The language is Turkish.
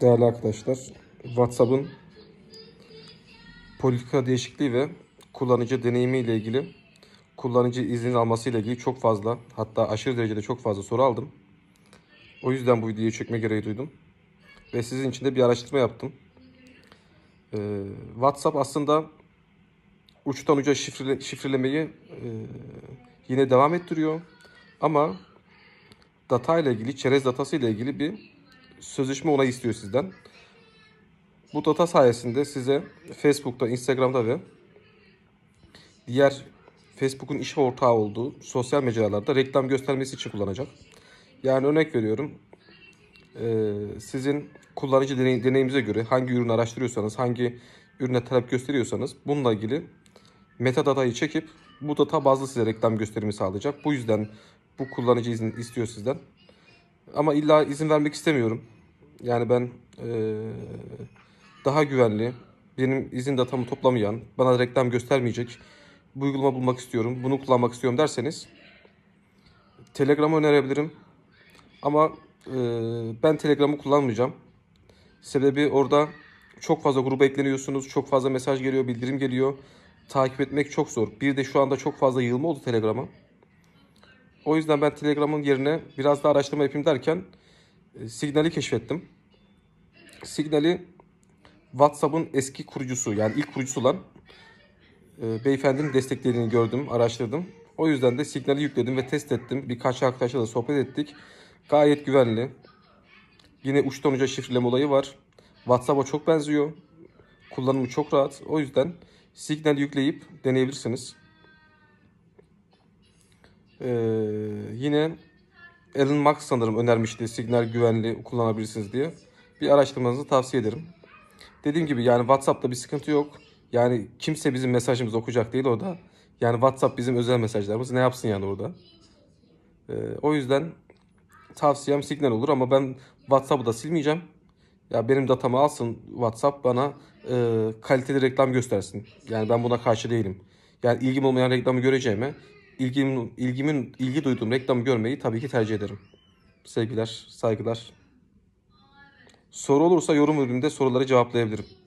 değerli arkadaşlar WhatsApp'ın politika değişikliği ve kullanıcı deneyimi ile ilgili kullanıcı izin alması ile ilgili çok fazla hatta aşırı derecede çok fazla soru aldım. O yüzden bu videoyu çekme gereği duydum. Ve sizin için de bir araştırma yaptım. Ee, WhatsApp aslında uçtan uca şifrele, şifrelemeyi e, yine devam ettiriyor. Ama data ile ilgili, çerez datası ile ilgili bir sözleşme onayı istiyor sizden. Bu data sayesinde size Facebook'ta, Instagram'da ve diğer Facebook'un iş ortağı olduğu sosyal mecralarda reklam göstermesi için kullanacak. Yani örnek veriyorum e, sizin kullanıcı deneyimize göre hangi ürünü araştırıyorsanız, hangi ürüne talep gösteriyorsanız bununla ilgili metadatayı çekip bu data bazlı size reklam gösterimi sağlayacak. Bu yüzden bu kullanıcı izni istiyor sizden. Ama illa izin vermek istemiyorum. Yani ben e, daha güvenli, benim izin datamı toplamayan, bana reklam göstermeyecek bu uygulama bulmak istiyorum, bunu kullanmak istiyorum derseniz Telegram'ı önerebilirim. Ama e, ben Telegram'ı kullanmayacağım. Sebebi orada çok fazla gruba ekleniyorsunuz, çok fazla mesaj geliyor, bildirim geliyor. Takip etmek çok zor. Bir de şu anda çok fazla yığılma oldu Telegram'a. O yüzden ben Telegram'ın yerine biraz daha araştırma yapayım derken e, Signal'i keşfettim. Signal'i WhatsApp'ın eski kurucusu yani ilk kurucusu olan e, beyefendinin desteklediğini gördüm, araştırdım. O yüzden de Signal'i yükledim ve test ettim. Birkaç arkadaşla da sohbet ettik. Gayet güvenli. Yine uçtan uca şifreleme olayı var. WhatsApp'a çok benziyor. Kullanımı çok rahat. O yüzden Signal'i yükleyip deneyebilirsiniz. Ee, yine Elon Musk sanırım önermişti signal güvenli kullanabilirsiniz diye. Bir araştırmanızı tavsiye ederim. Dediğim gibi yani WhatsApp'ta bir sıkıntı yok. Yani kimse bizim mesajımızı okuyacak değil orada. Yani WhatsApp bizim özel mesajlarımız. Ne yapsın yani orada? Ee, o yüzden tavsiyem signal olur ama ben WhatsApp'ı da silmeyeceğim. Ya benim datamı alsın WhatsApp bana e, kaliteli reklam göstersin. Yani ben buna karşı değilim. Yani ilgim olmayan reklamı göreceğime ilgim, ilgimin, ilgi duyduğum reklamı görmeyi tabii ki tercih ederim. Sevgiler, saygılar. Soru olursa yorum bölümünde soruları cevaplayabilirim.